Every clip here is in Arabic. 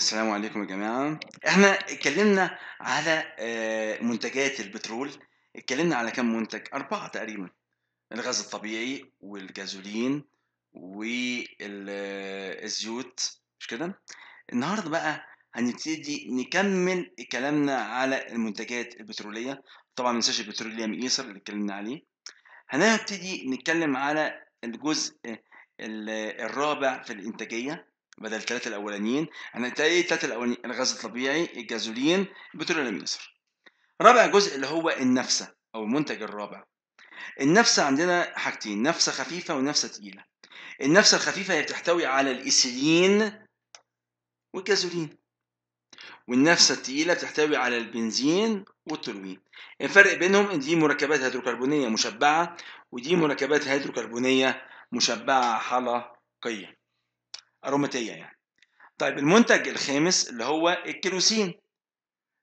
السلام عليكم يا جماعة احنا اتكلمنا على آه، منتجات البترول اتكلمنا على كم منتج أربعة تقريبا الغاز الطبيعي والجازولين والزيوت آه، مش كده النهاردة بقى هنبتدي نكمل كلامنا على المنتجات البترولية طبعا منساش ننساش البتروليوم ايثر اللي اتكلمنا عليه هنبتدي نتكلم على الجزء آه، الرابع في الإنتاجية بدل الثلاثة الأولانيين هنلاقي يعني الثلاثة الأولانيين الغاز الطبيعي الجازولين البترول يسر رابع جزء اللي هو النفسة أو المنتج الرابع النفسة عندنا حاجتين نفسة خفيفة ونفسة تقيلة النفسة الخفيفة هي بتحتوي على الإيثيلين والجازولين والنفسة التقيلة بتحتوي على البنزين والتولوين. الفرق بينهم ان دي مركبات هيدروكربونية مشبعة ودي مركبات هيدروكربونية مشبعة حلقية أروماتية يعني طيب المنتج الخامس اللي هو الكيروسين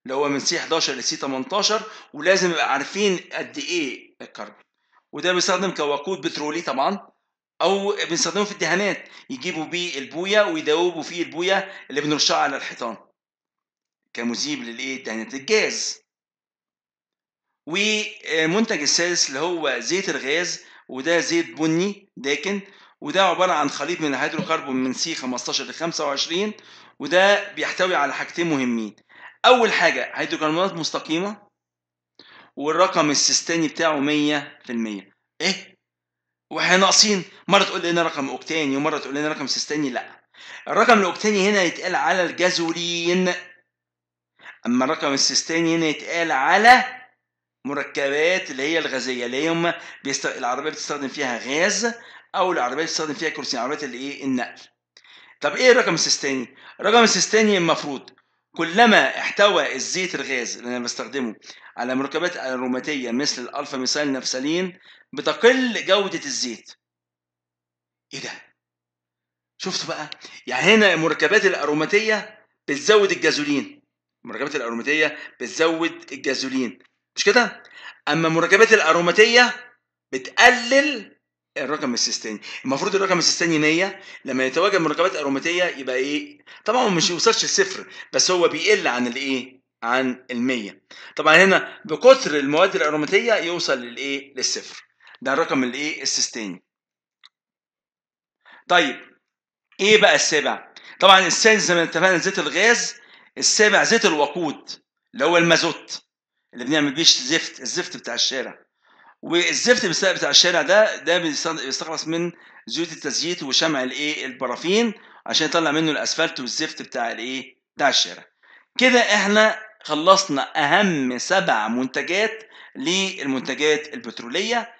اللي هو من سي 11 لسي 18 ولازم يبقى عارفين قد ايه الكربون وده بيستخدم كوقود بترولي طبعا او بنستخدمه في الدهانات يجيبوا بيه البويه ويدوبوا فيه البويه اللي بنرشها على الحيطان كمذيب للايه دهانات الجاز والمنتج السادس اللي هو زيت الغاز وده زيت بني داكن وده عبارة عن خليط من الهيدروكربون من سي 15 ل 25 وده بيحتوي على حاجتين مهمين أول حاجة هيدروكربونات مستقيمة والرقم السيستاني بتاعه 100% إيه؟ واحنا ناقصين مرة تقول لنا رقم أوكتاني ومرة تقول لنا رقم سيستاني لأ الرقم الأوكتاني هنا يتقال على الجازولين أما الرقم السيستاني هنا يتقال على مركبات اللي هي الغازيه اللي هم بيست... العربيه بتستخدم فيها غاز او العربيه بتستخدم فيها كرسي عربيه الايه النقل طب ايه الرقم السيستاني الرقم السيستاني المفروض كلما احتوى الزيت الغاز اللي انا بستخدمه على مركبات اروماتيه مثل الالفا ميثايل نفسالين بتقل جوده الزيت ايه ده شفت بقى يعني هنا المركبات الاروماتيه بتزود الجازولين المركبات الاروماتيه بتزود الجازولين مش كده اما مركبات الاروماتيه بتقلل الرقم السيستاني المفروض الرقم السيستاني 100 لما يتواجد مركبات اروماتيه يبقى ايه طبعا هو مش يوصلش لصفر بس هو بيقل عن الايه عن ال100 طبعا هنا بكثر المواد الاروماتيه يوصل للايه للصفر ده الرقم الايه السيستاني طيب ايه بقى السابع طبعا السادس زي ما اتفقنا زيت الغاز السابع زيت الوقود اللي هو المازوت اللي بنعمل بيه زفت الزفت بتاع الشارع والزفت بتاع الشارع ده ده بيستخلص من زيوت التزييت وشمع الايه البرافين عشان يطلع منه الاسفلت والزفت بتاع الايه بتاع الشارع كده احنا خلصنا اهم سبع منتجات للمنتجات البتروليه